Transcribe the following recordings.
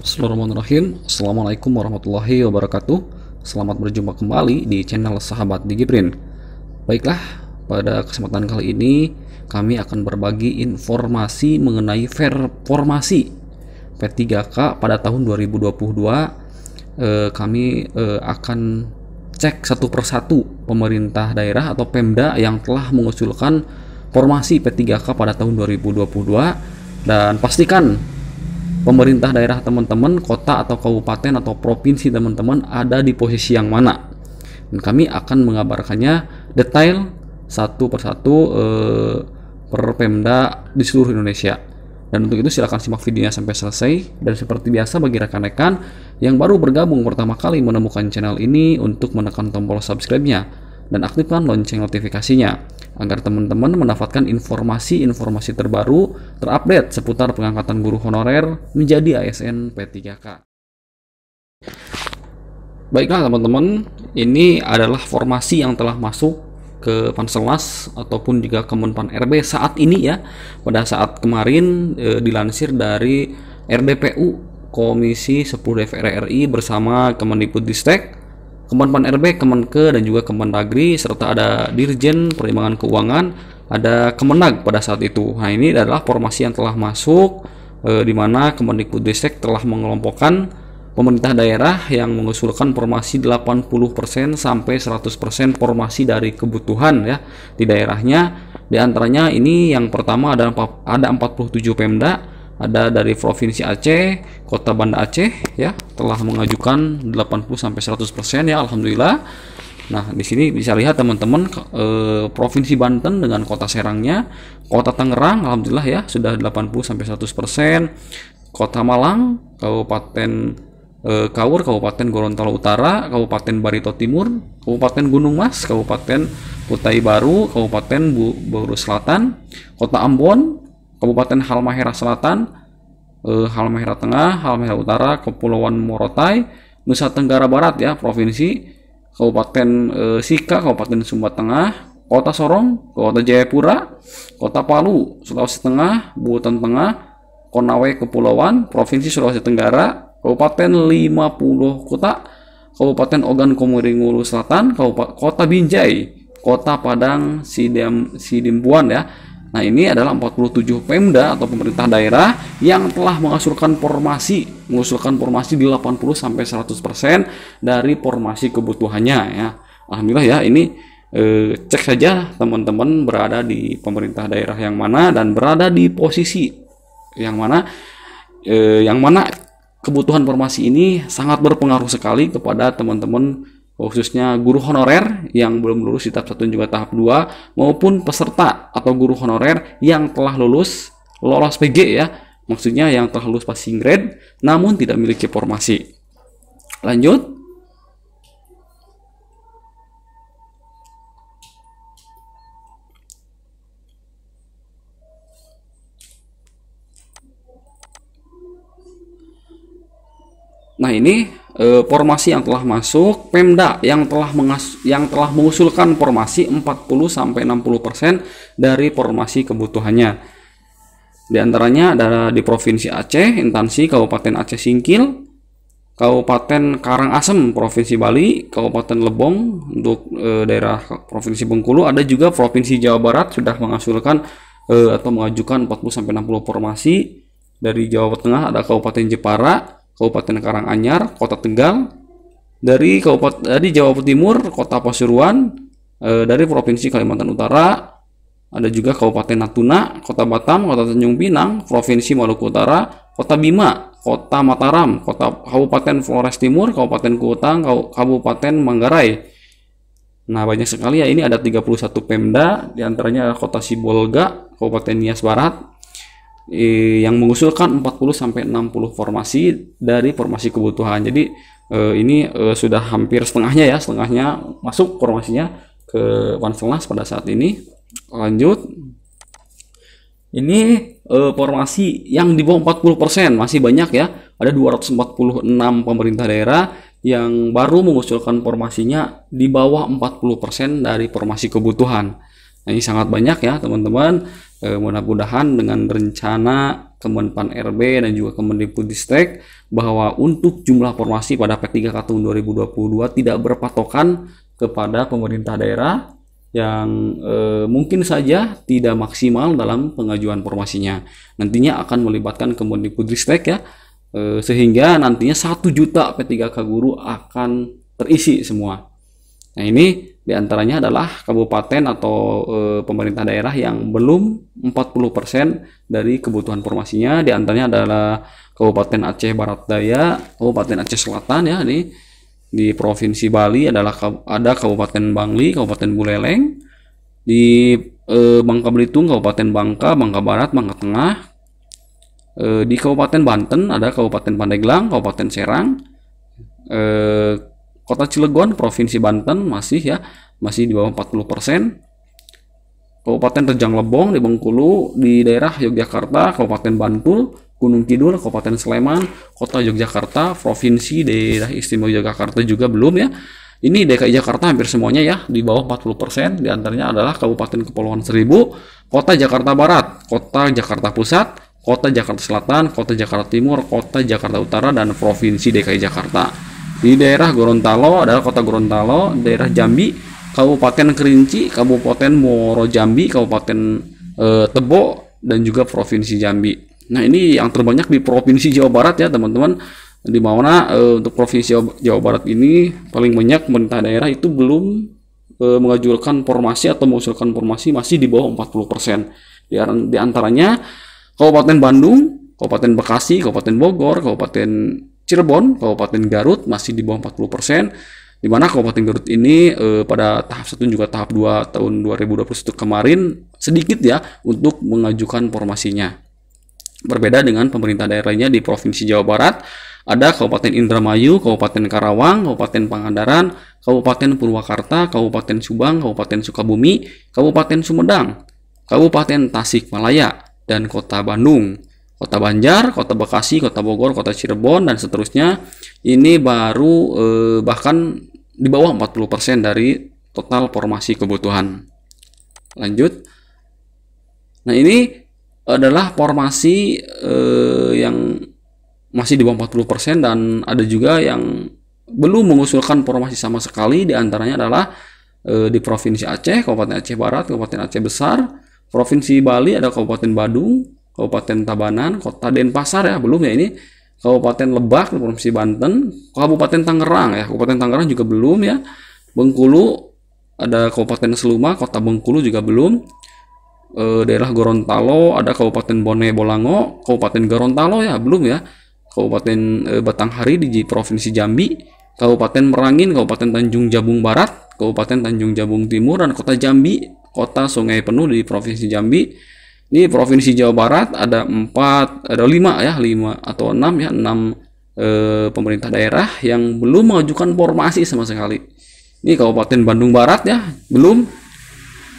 Bismillahirrahmanirrahim Assalamualaikum warahmatullahi wabarakatuh Selamat berjumpa kembali di channel Sahabat Digiprint Baiklah, pada kesempatan kali ini Kami akan berbagi informasi mengenai formasi P3K pada tahun 2022 eh, Kami eh, akan cek satu persatu pemerintah daerah atau Pemda yang telah mengusulkan formasi P3K pada tahun 2022 dan pastikan pemerintah daerah teman-teman, kota atau kabupaten atau provinsi teman-teman ada di posisi yang mana. Dan kami akan mengabarkannya detail satu persatu eh, per Pemda di seluruh Indonesia. Dan untuk itu silahkan simak videonya sampai selesai. Dan seperti biasa bagi rekan-rekan yang baru bergabung pertama kali menemukan channel ini untuk menekan tombol subscribe-nya dan aktifkan lonceng notifikasinya agar teman-teman mendapatkan informasi-informasi terbaru terupdate seputar pengangkatan guru honorer menjadi ASN P3K. Baiklah teman-teman, ini adalah formasi yang telah masuk ke Panselnas ataupun juga Kemenpan RB saat ini ya. Pada saat kemarin e, dilansir dari RDPU Komisi 10 DPR RI bersama Kemendikbudristek Kemenpan RB, Kemenke, dan juga Kemendagri, serta ada Dirjen Perimbangan Keuangan, ada Kemenag pada saat itu. Nah ini adalah formasi yang telah masuk, e, di mana Kemendikbudristek telah mengelompokkan pemerintah daerah yang mengusulkan formasi 80% sampai 100% formasi dari kebutuhan ya di daerahnya. Di antaranya ini yang pertama ada ada 47 Pemda, ada dari provinsi Aceh, kota Banda Aceh ya telah mengajukan 80 sampai 100% ya alhamdulillah. Nah, di sini bisa lihat teman-teman e, provinsi Banten dengan kota Serangnya, kota Tangerang alhamdulillah ya sudah 80 sampai 100%, kota Malang, Kabupaten e, Kaur, Kabupaten Gorontalo Utara, Kabupaten Barito Timur, Kabupaten Gunung Mas, Kabupaten Kutai Baru, Kabupaten Bogor Selatan, Kota Ambon, Kabupaten Halmahera Selatan, Eh, Halmahera Tengah, Halmahera Utara, Kepulauan Morotai, Nusa Tenggara Barat ya provinsi, Kabupaten e, Sika, Kabupaten Sumba Tengah, Kota Sorong, Kota Jayapura, Kota Palu, Sulawesi Tengah, Buton Tengah, Konawe Kepulauan, Provinsi Sulawesi Tenggara, Kabupaten 50 Kota, Kabupaten Ogan Komering Ulu Selatan, Kabupaten Kota Binjai, Kota Padang Sidim, Sidimbuan ya, Nah ini adalah 47 Pemda atau pemerintah daerah yang telah mengusulkan formasi, mengusulkan formasi di 80 sampai 100% dari formasi kebutuhannya ya. Alhamdulillah ya ini e, cek saja teman-teman berada di pemerintah daerah yang mana dan berada di posisi yang mana e, yang mana kebutuhan formasi ini sangat berpengaruh sekali kepada teman-teman khususnya guru honorer yang belum lulus di tahap 1 dan juga tahap 2 maupun peserta atau guru honorer yang telah lulus lolos PG ya maksudnya yang telah lulus passing grade namun tidak memiliki formasi lanjut Nah ini e, formasi yang telah masuk, Pemda yang telah mengas yang telah mengusulkan formasi 40 sampai 60% dari formasi kebutuhannya. Di antaranya ada di Provinsi Aceh, Intansi, Kabupaten Aceh Singkil, Kabupaten Karangasem, Provinsi Bali, Kabupaten Lebong untuk e, daerah Provinsi Bengkulu, ada juga Provinsi Jawa Barat sudah mengusulkan e, atau mengajukan 40 sampai 60 formasi. Dari Jawa Tengah ada Kabupaten Jepara, Kabupaten Karanganyar, Kota Tegal, dari Kabupaten eh, dari Jawa Timur, Kota Pasuruan, eh, dari Provinsi Kalimantan Utara, ada juga Kabupaten Natuna, Kota Batam, Kota Tanjung Pinang, Provinsi Maluku Utara, Kota Bima, Kota Mataram, Kota Kabupaten Flores Timur, Kabupaten Kutang, Kabupaten Manggarai. Nah, banyak sekali ya. Ini ada 31 Pemda, diantaranya Kota Sibolga, Kabupaten Nias Barat, Eh, yang mengusulkan 40 sampai 60 formasi dari formasi kebutuhan. Jadi eh, ini eh, sudah hampir setengahnya ya, setengahnya masuk formasinya ke one Wanselnas pada saat ini. Lanjut. Ini eh, formasi yang di bawah 40% masih banyak ya. Ada 246 pemerintah daerah yang baru mengusulkan formasinya di bawah 40% dari formasi kebutuhan. Nah, ini sangat banyak ya, teman-teman. Eh, mudah-mudahan dengan rencana Kemenpan RB dan juga Kemendikbudristek bahwa untuk jumlah formasi pada P 3K tahun 2022 tidak berpatokan kepada pemerintah daerah yang e, mungkin saja tidak maksimal dalam pengajuan formasinya. Nantinya akan melibatkan Kemendikbudristek ya e, sehingga nantinya satu juta P3K guru akan terisi semua. Nah, ini diantaranya adalah kabupaten atau e, pemerintah daerah yang belum 40% dari kebutuhan formasinya di antaranya adalah Kabupaten Aceh Barat Daya, Kabupaten Aceh Selatan ya di di Provinsi Bali adalah ada Kabupaten Bangli, Kabupaten Buleleng, di eh, Bangka Belitung, Kabupaten Bangka, Bangka Barat, Bangka Tengah. Eh, di Kabupaten Banten ada Kabupaten Pandeglang, Kabupaten Serang, eh, Kota Cilegon, Provinsi Banten masih ya masih di bawah 40 Kabupaten Rejang Lebong di Bengkulu, di daerah Yogyakarta, Kabupaten Bantul, Gunung Kidul, Kabupaten Sleman, Kota Yogyakarta, Provinsi daerah istimewa Yogyakarta juga belum ya. Ini DKI Jakarta hampir semuanya ya di bawah 40%, diantaranya adalah Kabupaten Kepulauan Seribu, Kota Jakarta Barat, Kota Jakarta Pusat, Kota Jakarta Selatan, Kota Jakarta Timur, Kota Jakarta Utara, dan Provinsi DKI Jakarta. Di daerah Gorontalo adalah Kota Gorontalo, daerah Jambi, Kabupaten Kerinci, Kabupaten Moro Jambi, Kabupaten e, Tebo dan juga Provinsi Jambi. Nah, ini yang terbanyak di Provinsi Jawa Barat ya, teman-teman. Di mana e, untuk Provinsi Jawa Barat ini paling banyak pemerintah daerah itu belum e, mengajukan formasi atau mengusulkan formasi masih di bawah 40%. Di, di antaranya Kabupaten Bandung, Kabupaten Bekasi, Kabupaten Bogor, Kabupaten Cirebon, Kabupaten Garut masih di bawah 40 persen di mana Kabupaten Garut ini eh, pada tahap 1 juga tahap 2 tahun 2021 kemarin sedikit ya untuk mengajukan formasinya. Berbeda dengan pemerintah daerahnya di Provinsi Jawa Barat, ada Kabupaten Indramayu, Kabupaten Karawang, Kabupaten Pangandaran, Kabupaten Purwakarta, Kabupaten Subang, Kabupaten Sukabumi, Kabupaten Sumedang, Kabupaten Tasikmalaya, dan Kota Bandung. Kota Banjar, Kota Bekasi, Kota Bogor, Kota Cirebon, dan seterusnya. Ini baru eh, bahkan di bawah 40% dari total formasi kebutuhan. Lanjut. Nah, ini adalah formasi eh, yang masih di bawah 40% dan ada juga yang belum mengusulkan formasi sama sekali di antaranya adalah eh, di Provinsi Aceh, Kabupaten Aceh Barat, Kabupaten Aceh Besar, Provinsi Bali ada Kabupaten Badung, Kabupaten Tabanan, Kota Denpasar ya, belum ya ini Kabupaten Lebak Provinsi Banten, Kabupaten Tangerang ya, Kabupaten Tangerang juga belum ya. Bengkulu ada Kabupaten Seluma, Kota Bengkulu juga belum. E, daerah Gorontalo ada Kabupaten Bone Bolango, Kabupaten Gorontalo ya belum ya. Kabupaten e, Batanghari di Provinsi Jambi, Kabupaten Merangin, Kabupaten Tanjung Jabung Barat, Kabupaten Tanjung Jabung Timur dan Kota Jambi, Kota Sungai Penuh di Provinsi Jambi ini provinsi Jawa Barat ada 4 ada 5 ya, 5 atau 6 ya, 6 e, eh, pemerintah daerah yang belum mengajukan formasi sama sekali. Ini Kabupaten Bandung Barat ya, belum.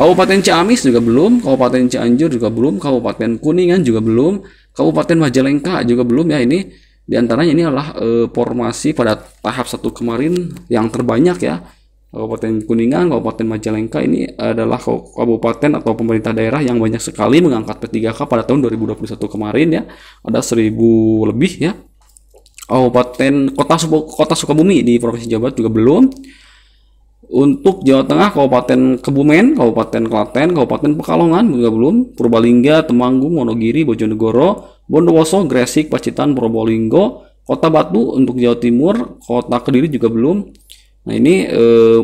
Kabupaten Ciamis juga belum, Kabupaten Cianjur juga belum, Kabupaten Kuningan juga belum, Kabupaten Majalengka juga belum ya ini Di antaranya ini adalah e, formasi pada tahap satu kemarin yang terbanyak ya Kabupaten Kuningan, Kabupaten Majalengka ini adalah kabupaten atau pemerintah daerah yang banyak sekali mengangkat P3K pada tahun 2021 kemarin ya. Ada 1000 lebih ya. Kabupaten Kota Kota Sukabumi di Provinsi Jawa Barat juga belum. Untuk Jawa Tengah, Kabupaten Kebumen, Kabupaten Klaten, Kabupaten Pekalongan juga belum. Purbalingga, Temanggung, Wonogiri, Bojonegoro, Bondowoso, Gresik, Pacitan, Probolinggo, Kota Batu untuk Jawa Timur, Kota Kediri juga belum. Nah ini eh,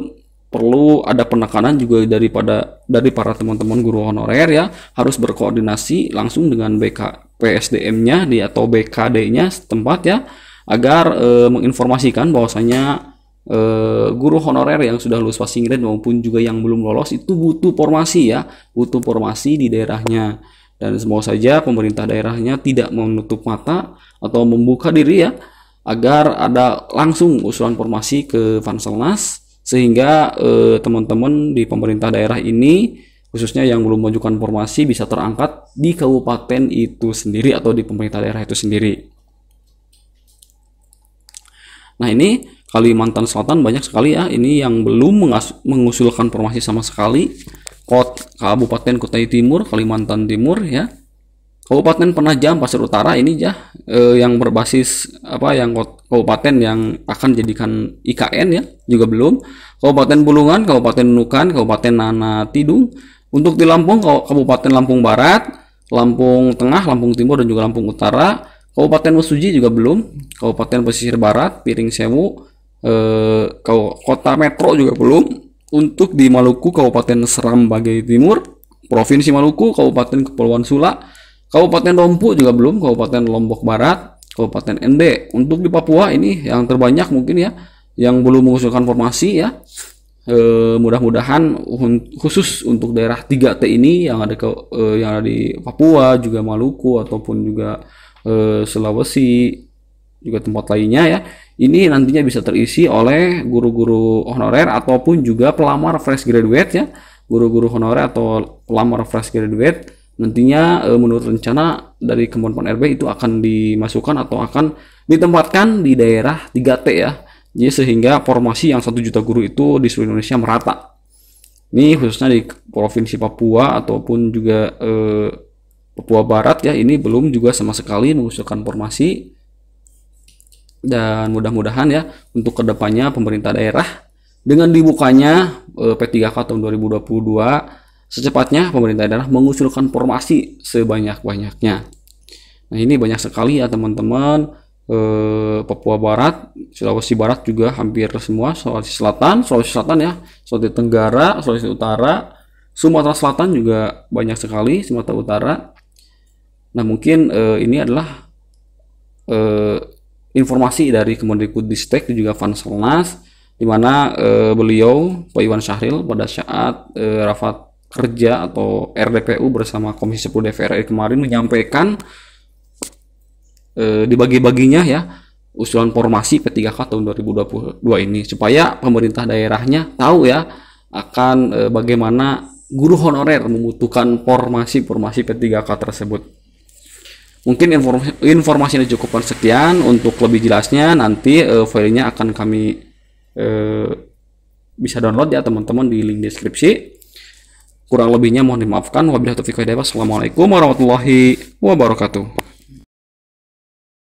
perlu ada penekanan juga daripada dari para teman-teman guru honorer ya harus berkoordinasi langsung dengan BK PSDM-nya di atau BKD-nya setempat ya agar eh, menginformasikan bahwasanya eh, guru honorer yang sudah lulus passing grade maupun juga yang belum lolos itu butuh formasi ya butuh formasi di daerahnya dan semoga saja pemerintah daerahnya tidak menutup mata atau membuka diri ya agar ada langsung usulan formasi ke Panselnas sehingga eh, teman-teman eh, di pemerintah daerah ini khususnya yang belum mengajukan formasi bisa terangkat di kabupaten itu sendiri atau di pemerintah daerah itu sendiri. Nah ini Kalimantan Selatan banyak sekali ya ini yang belum mengusulkan formasi sama sekali kot kabupaten Kutai Timur Kalimantan Timur ya Kabupaten Penajam Pasir Utara ini ya eh, yang berbasis apa yang kabupaten yang akan jadikan IKN ya juga belum. Kabupaten Bulungan, Kabupaten Nunukan, Kabupaten Nana Tidung. Untuk di Lampung Kabupaten Lampung Barat, Lampung Tengah, Lampung Timur dan juga Lampung Utara. Kabupaten Wesuji juga belum. Kabupaten Pesisir Barat, Piring Sewu, eh, Kota Metro juga belum. Untuk di Maluku Kabupaten Seram Bagai Timur, Provinsi Maluku, Kabupaten Kepulauan Sula, Kabupaten Rompu juga belum, Kabupaten Lombok Barat, Kabupaten ND. Untuk di Papua ini yang terbanyak mungkin ya yang belum mengusulkan formasi ya. E, mudah-mudahan khusus untuk daerah 3T ini yang ada ke, e, yang ada di Papua juga Maluku ataupun juga e, Sulawesi juga tempat lainnya ya. Ini nantinya bisa terisi oleh guru-guru honorer ataupun juga pelamar fresh graduate ya. Guru-guru honorer atau pelamar fresh graduate Nantinya uh, menurut rencana dari kemampuan RB itu akan dimasukkan atau akan ditempatkan di daerah 3T ya. Jadi sehingga formasi yang satu juta guru itu di seluruh Indonesia merata. Ini khususnya di Provinsi Papua ataupun juga uh, Papua Barat ya ini belum juga sama sekali mengusulkan formasi dan mudah-mudahan ya untuk kedepannya pemerintah daerah dengan dibukanya eh, P3K tahun 2022 Secepatnya pemerintah daerah mengusulkan formasi sebanyak-banyaknya. Nah ini banyak sekali ya teman-teman. E, Papua Barat, Sulawesi Barat juga hampir semua, Sulawesi Selatan, Sulawesi Selatan ya, Sulawesi Tenggara, Sulawesi Utara, Sumatera Selatan juga banyak sekali, Sumatera Utara. Nah mungkin e, ini adalah e, informasi dari Kemendikbud dan juga Van di mana e, beliau Pak Iwan Syahril pada saat e, rapat Kerja atau RDPU bersama Komisi 10 DPR RI kemarin menyampaikan e, dibagi-baginya ya usulan formasi P3K tahun 2022 ini supaya pemerintah daerahnya tahu ya akan e, bagaimana guru honorer membutuhkan formasi-formasi P3K tersebut. Mungkin informasi, ini cukup sekian untuk lebih jelasnya nanti e, filenya akan kami e, bisa download ya teman-teman di link deskripsi. Kurang lebihnya mohon dimaafkan. Wabillahi taufiq Assalamualaikum warahmatullahi wabarakatuh.